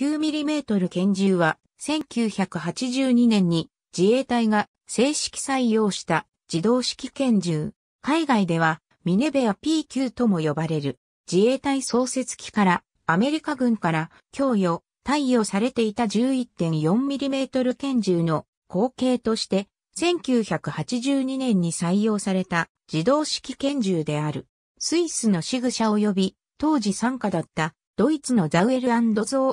9mm 拳銃は1982年に自衛隊が正式採用した自動式拳銃。海外ではミネベア P9 とも呼ばれる自衛隊創設機からアメリカ軍から供与、貸与されていた 11.4mm 拳銃の後継として1982年に採用された自動式拳銃である。スイスのシグ社及び当時参加だったドイツのザウエルゾ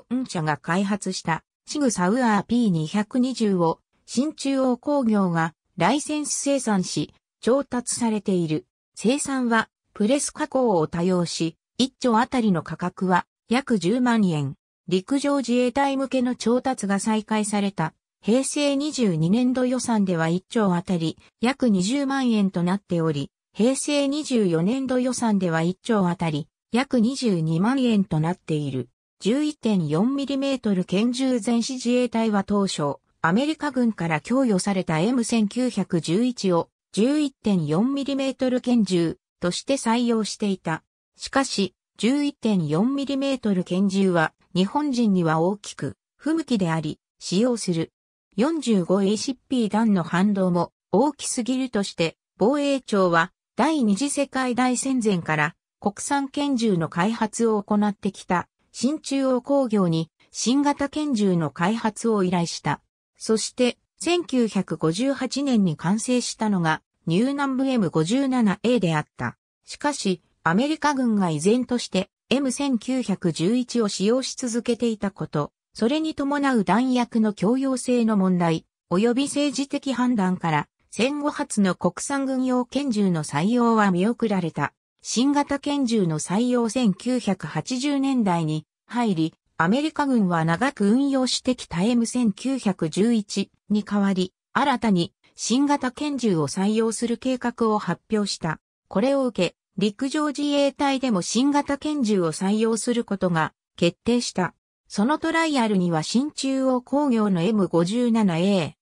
ーン社が開発したシグサウアー P220 を新中央工業がライセンス生産し、調達されている。生産はプレス加工を多用し、1丁あたりの価格は約10万円。陸上自衛隊向けの調達が再開された。平成22年度予算では1兆あたり約20万円となっており、平成24年度予算では1兆あたり約22万円となっている。11.4mm 拳銃全市自衛隊は当初、アメリカ軍から供与された M1911 を 11.4mm 拳銃として採用していた。しかし、11.4mm 拳銃は日本人には大きく不向きであり、使用する 45ACP 弾の反動も大きすぎるとして、防衛庁は第二次世界大戦前から国産拳銃の開発を行ってきた、新中央工業に新型拳銃の開発を依頼した。そして、1958年に完成したのが、ニューナンブ M57A であった。しかし、アメリカ軍が依然として M1911 を使用し続けていたこと、それに伴う弾薬の強要性の問題、及び政治的判断から、戦後初の国産軍用拳銃の採用は見送られた。新型拳銃の採用1980年代に入り、アメリカ軍は長く運用してきた M1911 に代わり、新たに新型拳銃を採用する計画を発表した。これを受け、陸上自衛隊でも新型拳銃を採用することが決定した。そのトライアルには新中央工業の M57A1、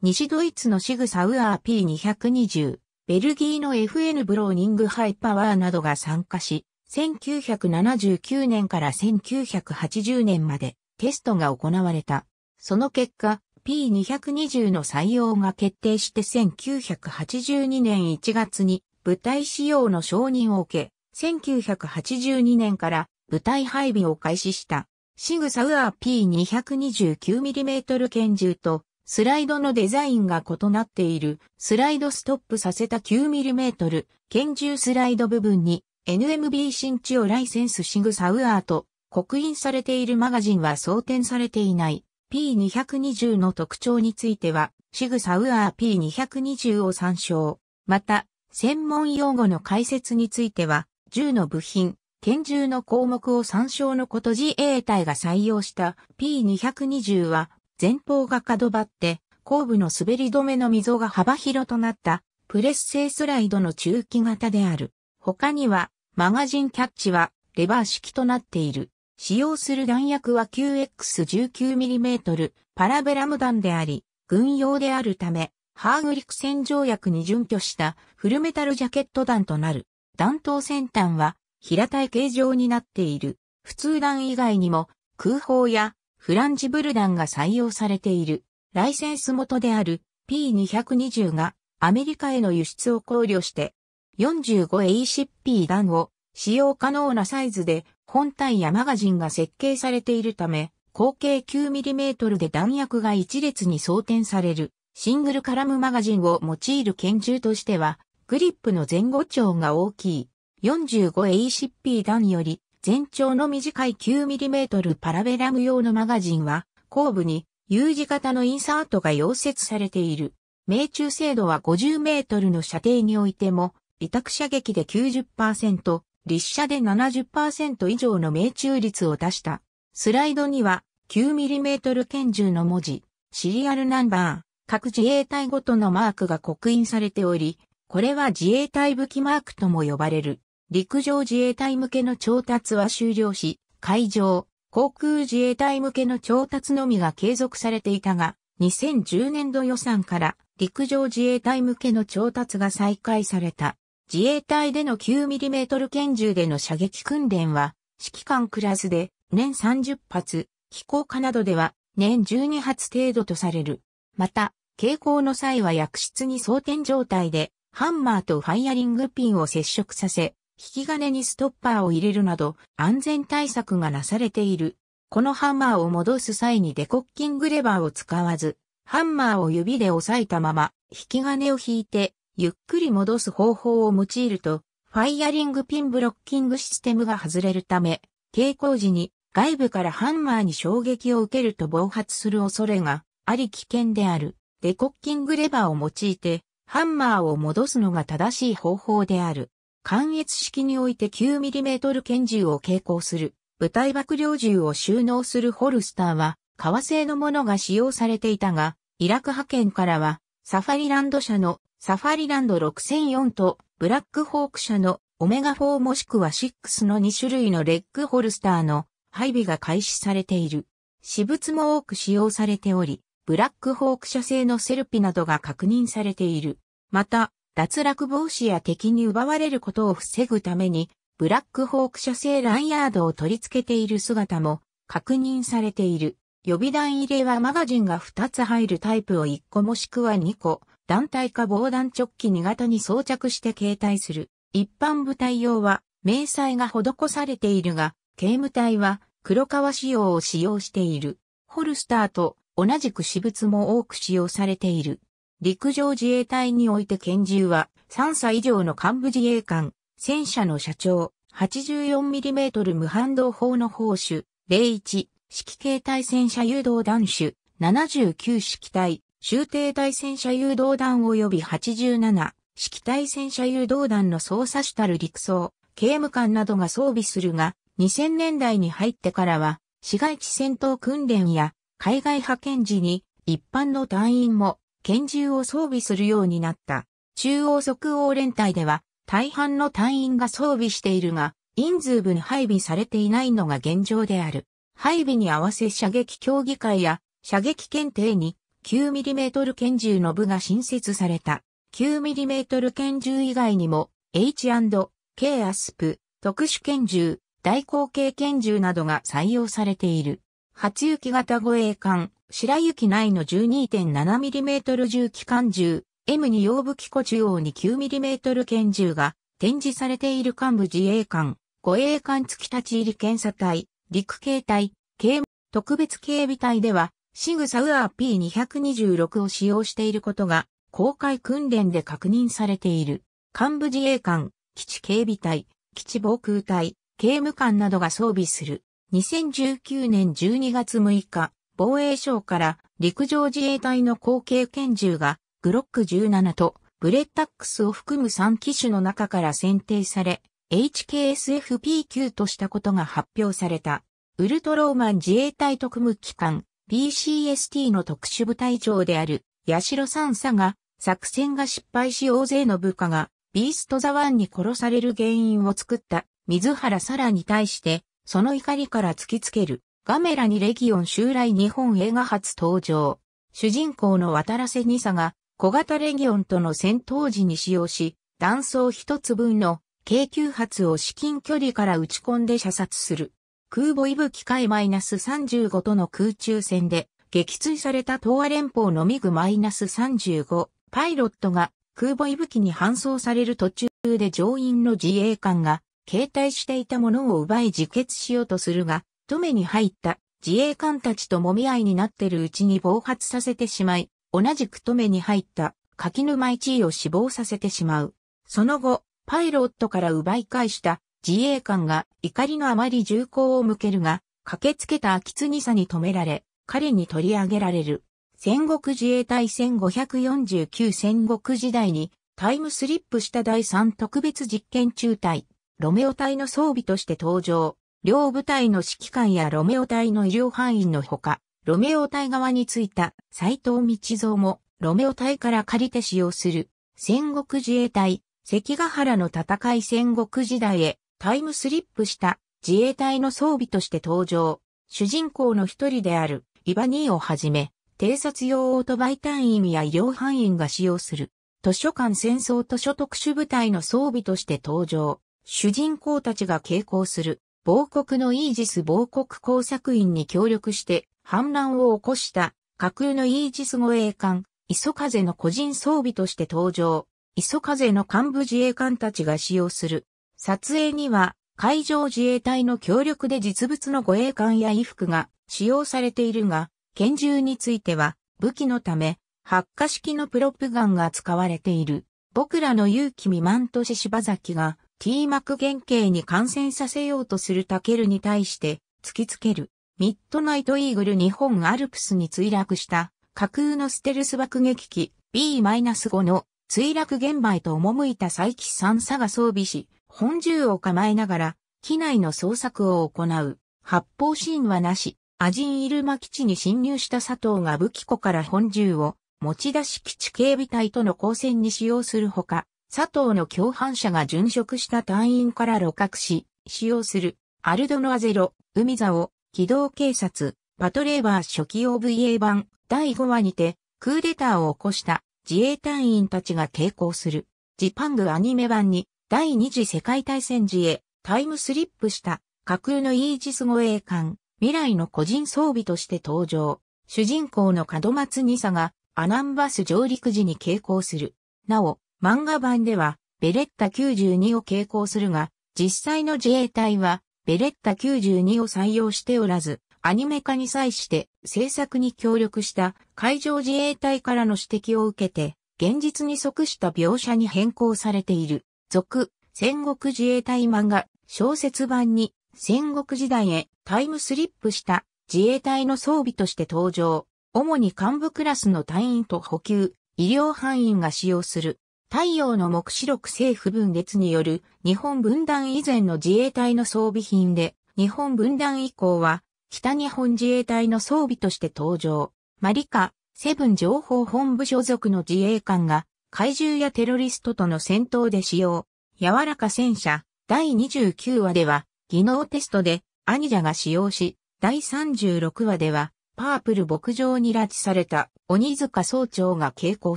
西ドイツのシグサウアー P220、ベルギーの FN ブローニングハイパワーなどが参加し、1979年から1980年までテストが行われた。その結果、P220 の採用が決定して1982年1月に部隊使用の承認を受け、1982年から部隊配備を開始した。シグサウアー P229mm 拳銃とスライドのデザインが異なっている、スライドストップさせた 9mm、拳銃スライド部分に NMB 新地をライセンスシグサウアーと刻印されているマガジンは装填されていない P220 の特徴については、シグサウアー P220 を参照。また、専門用語の解説については、銃の部品、拳銃の項目を参照のこと自衛隊が採用した P220 は前方が角張って、後部の滑り止めの溝が幅広となった、プレス製スライドの中期型である。他には、マガジンキャッチは、レバー式となっている。使用する弾薬は 9X19mm パラベラム弾であり、軍用であるため、ハーグリク戦条約に準拠したフルメタルジャケット弾となる。弾頭先端は平たい形状になっている。普通弾以外にも空砲やフランジブルダンが採用されている。ライセンス元である P220 がアメリカへの輸出を考慮して 45ACP 弾を使用可能なサイズで本体やマガジンが設計されているため口径 9mm で弾薬が一列に装填されるシングルカラムマガジンを用いる拳銃としてはグリップの前後長が大きい 45ACP 弾より全長の短い 9mm パラベラム用のマガジンは、後部に U 字型のインサートが溶接されている。命中精度は50メートルの射程においても、委託射撃で90%、立射で70%以上の命中率を出した。スライドには 9mm 拳銃の文字、シリアルナンバー、各自衛隊ごとのマークが刻印されており、これは自衛隊武器マークとも呼ばれる。陸上自衛隊向けの調達は終了し、海上、航空自衛隊向けの調達のみが継続されていたが、2010年度予算から陸上自衛隊向けの調達が再開された。自衛隊での 9mm 拳銃での射撃訓練は、指揮官クラスで年30発、飛行下などでは年12発程度とされる。また、傾向の際は薬室に装填状態で、ハンマーとファイアリングピンを接触させ、引き金にストッパーを入れるなど安全対策がなされている。このハンマーを戻す際にデコッキングレバーを使わず、ハンマーを指で押さえたまま引き金を引いてゆっくり戻す方法を用いると、ファイアリングピンブロッキングシステムが外れるため、抵抗時に外部からハンマーに衝撃を受けると暴発する恐れがあり危険である。デコッキングレバーを用いて、ハンマーを戻すのが正しい方法である。関越式において 9mm 拳銃を携行する、部隊爆料銃を収納するホルスターは、革製のものが使用されていたが、イラク派遣からは、サファリランド社のサファリランド6004と、ブラックホーク社のオメガ4もしくは6の2種類のレッグホルスターの配備が開始されている。私物も多く使用されており、ブラックホーク社製のセルピなどが確認されている。また、脱落防止や敵に奪われることを防ぐために、ブラックホーク社製ランヤードを取り付けている姿も確認されている。予備弾入れはマガジンが2つ入るタイプを1個もしくは2個、団体か防弾チョッキ2型に装着して携帯する。一般部隊用は、明細が施されているが、警務隊は黒革仕様を使用している。ホルスターと同じく私物も多く使用されている。陸上自衛隊において拳銃は3歳以上の幹部自衛官、戦車の社長、84mm 無反動砲の砲手、01、指揮態戦車誘導弾手、79式隊、終定体戦車誘導弾及び87、式隊戦車誘導弾の操作主たる陸装、刑務官などが装備するが、2000年代に入ってからは、市街地戦闘訓練や海外派遣時に一般の隊員も拳銃を装備するようになった。中央即応連隊では、大半の隊員が装備しているが、人数分配備されていないのが現状である。配備に合わせ射撃協議会や射撃検定に 9mm 拳銃の部が新設された。9mm 拳銃以外にも H&K アスプ、特殊拳銃、大口径拳銃などが採用されている。初雪型護衛艦白雪内の 12.7mm 銃機関銃、M2 用武機庫中央に 9mm 拳銃が展示されている幹部自衛官、護衛官付き立ち入り検査隊、陸警隊、警特別警備隊では、シグサウアー P226 を使用していることが、公開訓練で確認されている。幹部自衛官、基地警備隊、基地防空隊、刑務官などが装備する。2019年12月6日、防衛省から陸上自衛隊の後継拳銃がグロック17とブレッタックスを含む3機種の中から選定され、HKSFP9 としたことが発表された。ウルトローマン自衛隊特務機関 b c s t の特殊部隊長である八代三佐が作戦が失敗し大勢の部下がビーストザワンに殺される原因を作った水原サラに対してその怒りから突きつけるガメラにレギオン襲来日本映画初登場。主人公の渡良瀬ニサが小型レギオンとの戦闘時に使用し、弾倉一つ分の軽急発を至近距離から撃ち込んで射殺する。空母伊吹海マイナス35との空中戦で撃墜された東亜連邦のミグマイナス35。パイロットが空母伊吹に搬送される途中で乗員の自衛官が携帯していたものを奪い自決しようとするが、一目に入った自衛官たちともみ合いになってるうちに暴発させてしまい、同じく止めに入った柿沼一位を死亡させてしまう。その後、パイロットから奪い返した自衛官が怒りのあまり銃口を向けるが、駆けつけた秋津さに止められ、彼に取り上げられる。戦国自衛隊1549戦国時代にタイムスリップした第3特別実験中隊、ロメオ隊の装備として登場。両部隊の指揮官やロメオ隊の医療範囲のほか、ロメオ隊側についた斎藤道蔵も、ロメオ隊から借りて使用する、戦国自衛隊、関ヶ原の戦い戦国時代へタイムスリップした自衛隊の装備として登場。主人公の一人であるイバニーをはじめ、偵察用オートバイ隊員や医療範囲が使用する図書館戦争図書特殊部隊の装備として登場。主人公たちが傾向する亡国のイージス亡国工作員に協力して反乱を起こした架空のイージス護衛艦、磯風の個人装備として登場。磯風の幹部自衛官たちが使用する。撮影には海上自衛隊の協力で実物の護衛艦や衣服が使用されているが、拳銃については武器のため発火式のプロップガンが使われている。僕らの勇気未満とし柴崎が T 膜原型に感染させようとするタケルに対して突きつけるミッドナイトイーグル日本アルプスに墜落した架空のステルス爆撃機 B-5 の墜落現場へと赴いた佐伯三佐が装備し、本銃を構えながら機内の捜索を行う。発砲シーンはなし、アジン・イルマ基地に侵入した佐藤が武器庫から本銃を持ち出し基地警備隊との交戦に使用するほか、佐藤の共犯者が殉職した隊員から露覚し、使用する、アルドノアゼロ、海座を、機動警察、パトレーバー初期 OVA 版第5話にて、クーデターを起こした自衛隊員たちが抵抗する、ジパングアニメ版に、第二次世界大戦時へタイムスリップした架空のイージス護衛艦、未来の個人装備として登場。主人公の門松二佐がアナンバス上陸時に傾向する。なお、漫画版では、ベレッタ92を傾向するが、実際の自衛隊は、ベレッタ92を採用しておらず、アニメ化に際して制作に協力した海上自衛隊からの指摘を受けて、現実に即した描写に変更されている。続、戦国自衛隊漫画、小説版に戦国時代へタイムスリップした自衛隊の装備として登場。主に幹部クラスの隊員と補給、医療範囲が使用する太陽の目視録政府分裂による日本分断以前の自衛隊の装備品で、日本分断以降は北日本自衛隊の装備として登場。マリカ、セブン情報本部所属の自衛官が怪獣やテロリストとの戦闘で使用。柔らか戦車、第29話では技能テストでアニジャが使用し、第36話ではパープル牧場に拉致された鬼塚総長が傾向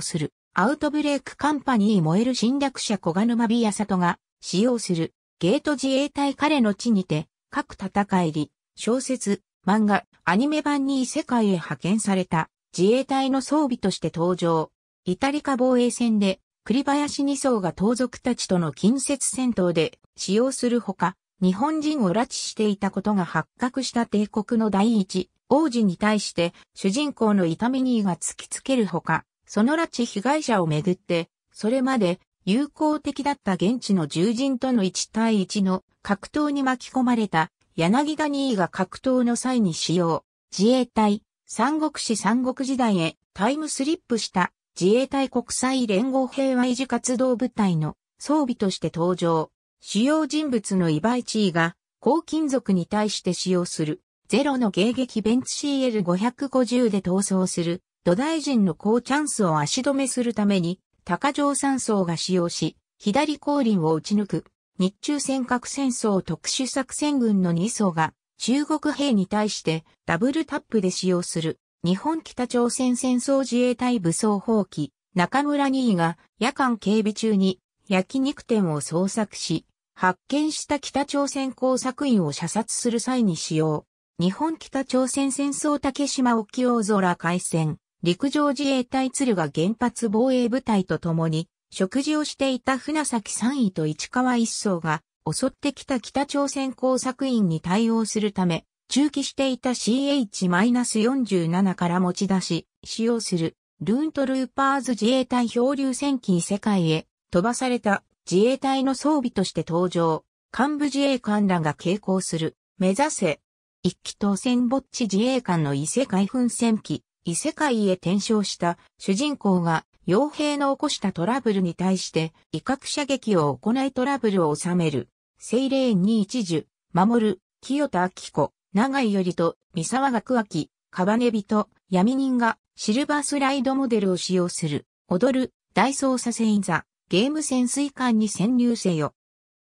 する。アウトブレイクカンパニー燃える侵略者小賀沼美也里が使用するゲート自衛隊彼の地にて各戦いり、小説、漫画、アニメ版に異世界へ派遣された自衛隊の装備として登場。イタリカ防衛戦で栗林2層が盗賊たちとの近接戦闘で使用するほか、日本人を拉致していたことが発覚した帝国の第一王子に対して主人公の痛みにが突きつけるほか、その拉致被害者をめぐって、それまで友好的だった現地の獣人との1対1の格闘に巻き込まれた柳田兄が格闘の際に使用。自衛隊、三国志三国時代へタイムスリップした自衛隊国際連合平和維持活動部隊の装備として登場。主要人物のイバイチーが抗金属に対して使用するゼロの迎撃ベンツ CL550 で逃走する土台陣の高チャンスを足止めするために、高城山荘が使用し、左後輪を打ち抜く、日中尖閣戦争特殊作戦軍の2層が、中国兵に対してダブルタップで使用する、日本北朝鮮戦争自衛隊武装放棄、中村2位が夜間警備中に焼肉店を捜索し、発見した北朝鮮工作員を射殺する際に使用。日本北朝鮮戦争竹島沖大空海戦。陸上自衛隊鶴が原発防衛部隊と共に、食事をしていた船崎3位と市川一曹が、襲ってきた北朝鮮工作員に対応するため、中期していた CH-47 から持ち出し、使用する、ルーントルーパーズ自衛隊漂流戦機世界へ飛ばされた自衛隊の装備として登場。幹部自衛官らが傾向する、目指せ。一機当選ぼっち自衛官の異世界噴戦機、異世界へ転生した主人公が傭兵の起こしたトラブルに対して威嚇射撃を行いトラブルを収める。精霊に一樹、守る、清田明子、長井よりと、三沢学明、カバネビと、闇人がシルバースライドモデルを使用する。踊る、大捜査船座、ゲーム潜水艦に潜入せよ。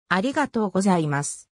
ありがとうございます。